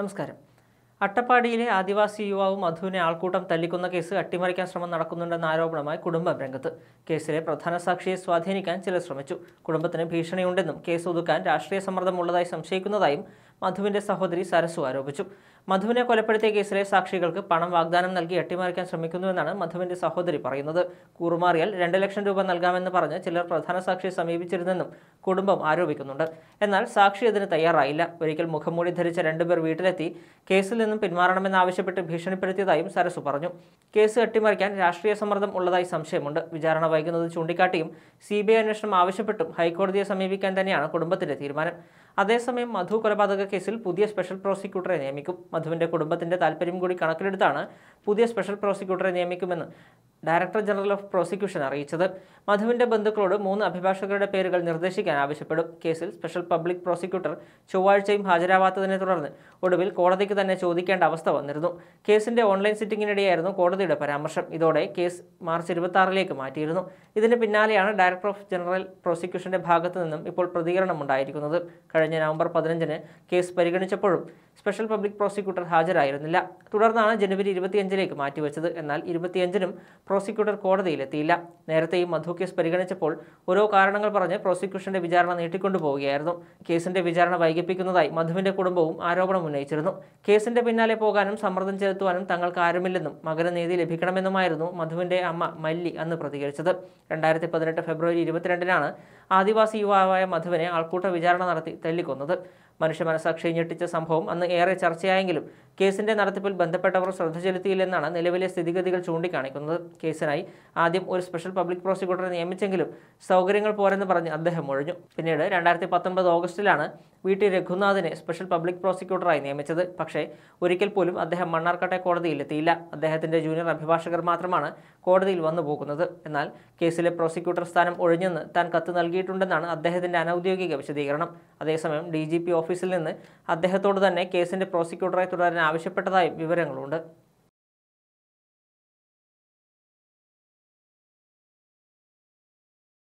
നമസ്കാരം അട്ടപ്പാടിയിലെ ആദിവാസി യുവാവ് മധുവിനെ ആൾക്കൂട്ടം തല്ലിക്കുന്ന കേസ് അട്ടിമറിക്കാൻ ശ്രമം നടക്കുന്നുണ്ടെന്ന ആരോപണമായി കുടുംബം രംഗത്ത് കേസിലെ പ്രധാന സാക്ഷിയെ സ്വാധീനിക്കാൻ ചിലർ ശ്രമിച്ചു കുടുംബത്തിന് ഭീഷണിയുണ്ടെന്നും കേസ് ഒതുക്കാൻ രാഷ്ട്രീയ സമ്മർദ്ദമുള്ളതായി സംശയിക്കുന്നതായും മധുവിന്റെ സഹോദരി സരസു ആരോപിച്ചു മധുവിനെ കൊലപ്പെടുത്തിയ കേസിലെ സാക്ഷികൾക്ക് പണം വാഗ്ദാനം നൽകി അട്ടിമറിക്കാൻ ശ്രമിക്കുന്നുവെന്നാണ് മധുവിന്റെ സഹോദരി പറയുന്നത് കൂറുമാറിയാൽ രണ്ട് ലക്ഷം രൂപ നൽകാമെന്ന് പറഞ്ഞ് ചിലർ പ്രധാന സാക്ഷിയെ സമീപിച്ചിരുന്നെന്നും കുടുംബം ആരോപിക്കുന്നുണ്ട് എന്നാൽ സാക്ഷി അതിന് തയ്യാറായില്ല ഒരിക്കൽ മുഖംമൂടി ധരിച്ച രണ്ടുപേർ വീട്ടിലെത്തി കേസിൽ നിന്നും പിന്മാറണമെന്നാവശ്യപ്പെട്ട് ഭീഷണിപ്പെടുത്തിയതായും സരസു പറഞ്ഞു കേസ് അട്ടിമറിക്കാൻ രാഷ്ട്രീയ സമ്മർദ്ദം ഉള്ളതായി സംശയമുണ്ട് വിചാരണ വൈകുന്നത് ചൂണ്ടിക്കാട്ടിയും സി ബി ഐ അന്വേഷണം ആവശ്യപ്പെട്ടും ഹൈക്കോടതിയെ സമീപിക്കാൻ തന്നെയാണ് കുടുംബത്തിന്റെ തീരുമാനം അതേസമയം മധു കൊലപാതക കേസിൽ പുതിയ സ്പെഷ്യൽ പ്രോസിക്യൂട്ടറെ നിയമിക്കും മധുവിൻ്റെ കുടുംബത്തിൻ്റെ താല്പര്യം കൂടി കണക്കിലെടുത്താണ് പുതിയ സ്പെഷ്യൽ പ്രോസിക്യൂട്ടറെ നിയമിക്കുമെന്ന് ഡയറക്ടർ ജനറൽ ഓഫ് പ്രോസിക്യൂഷൻ അറിയിച്ചത് മധുവിൻ്റെ ബന്ധുക്കളോട് മൂന്ന് അഭിഭാഷകരുടെ പേരുകൾ നിർദ്ദേശിക്കാൻ ആവശ്യപ്പെടും കേസിൽ സ്പെഷ്യൽ പബ്ലിക് പ്രോസിക്യൂട്ടർ ചൊവ്വാഴ്ചയും ഹാജരാവാത്തതിനെ തുടർന്ന് ഒടുവിൽ കോടതിക്ക് തന്നെ ചോദിക്കേണ്ട അവസ്ഥ വന്നിരുന്നു കേസിന്റെ ഓൺലൈൻ സിറ്റിംഗിനിടെയായിരുന്നു കോടതിയുടെ പരാമർശം ഇതോടെ കേസ് മാർച്ച് ഇരുപത്തി മാറ്റിയിരുന്നു ഇതിന് പിന്നാലെയാണ് ഡയറക്ടർ ഓഫ് ജനറൽ പ്രോസിക്യൂഷന്റെ ഭാഗത്തു നിന്നും ഇപ്പോൾ പ്രതികരണം ഉണ്ടായിരിക്കുന്നത് കഴിഞ്ഞ നവംബർ പതിനഞ്ചിന് കേസ് പരിഗണിച്ചപ്പോഴും സ്പെഷ്യൽ പബ്ലിക് പ്രോസിക്യൂട്ടർ ഹാജരായിരുന്നില്ല തുടർന്നാണ് ജനുവരി ഇരുപത്തിയഞ്ചിലേക്ക് മാറ്റിവെച്ചത് എന്നാൽ ഇരുപത്തിയഞ്ചിനും പ്രോസിക്യൂട്ടർ കോടതിയിലെത്തിയില്ല നേരത്തെ ഈ മധു കേസ് പരിഗണിച്ചപ്പോൾ ഓരോ കാരണങ്ങൾ പറഞ്ഞ് പ്രോസിക്യൂഷന്റെ വിചാരണ നീട്ടിക്കൊണ്ടുപോവുകയായിരുന്നു കേസിന്റെ വിചാരണ വൈകിപ്പിക്കുന്നതായി മധുവിന്റെ കുടുംബവും ആരോപണം ഉന്നയിച്ചിരുന്നു കേസിന്റെ പിന്നാലെ പോകാനും സമ്മർദ്ദം ചെലുത്തുവാനും തങ്ങൾക്ക് ആരുമില്ലെന്നും മകന് നീതി ലഭിക്കണമെന്നുമായിരുന്നു മധുവിന്റെ അമ്മ മല്ലി അന്ന് പ്രതികരിച്ചത് രണ്ടായിരത്തി പതിനെട്ട് ഫെബ്രുവരി ഇരുപത്തിരണ്ടിനാണ് ആദിവാസി യുവാവായ മധുവിനെ ആൾക്കൂട്ട വിചാരണ നടത്തി തല്ലിക്കൊന്നത് മനുഷ്യ മനസാക്ഷി ഞെട്ടിച്ച സംഭവം അന്ന് ഏറെ ചർച്ചയായെങ്കിലും കേസിന്റെ നടത്തിപ്പിൽ ബന്ധപ്പെട്ടവർ ശ്രദ്ധ ചെലുത്തിയില്ലെന്നാണ് നിലവിലെ സ്ഥിതിഗതികൾ ചൂണ്ടിക്കാണിക്കുന്നത് കേസിനായി ആദ്യം ഒരു സ്പെഷ്യൽ പബ്ലിക് പ്രോസിക്യൂട്ടറെ നിയമിച്ചെങ്കിലും സൗകര്യങ്ങൾ പോരെന്ന് പറഞ്ഞ് അദ്ദേഹം ഒഴിഞ്ഞു പിന്നീട് രണ്ടായിരത്തി പത്തൊമ്പത് ഓഗസ്റ്റിലാണ് വി ടി രഘുനാഥിനെ സ്പെഷ്യൽ പബ്ലിക് പ്രോസിക്യൂട്ടറായി നിയമിച്ചത് പക്ഷേ ഒരിക്കൽ പോലും അദ്ദേഹം മണ്ണാർക്കാട്ടെ എത്തിയില്ല അദ്ദേഹത്തിന്റെ ജൂനിയർ അഭിഭാഷകർ മാത്രമാണ് കോടതിയിൽ വന്നു പോകുന്നത് എന്നാൽ കേസിലെ പ്രോസിക്യൂട്ടർ സ്ഥാനം ഒഴിഞ്ഞെന്ന് താൻ കത്ത് നൽകിയിട്ടുണ്ടെന്നാണ് അദ്ദേഹത്തിന്റെ അനൌദ്യോഗിക വിശദീകരണം അതേസമയം ഡി ഓഫീസിൽ നിന്ന് അദ്ദേഹത്തോട് തന്നെ കേസിന്റെ പ്രോസിക്യൂട്ടറായി തുടരാൻ ആവശ്യപ്പെട്ടതായും വിവരങ്ങളുണ്ട്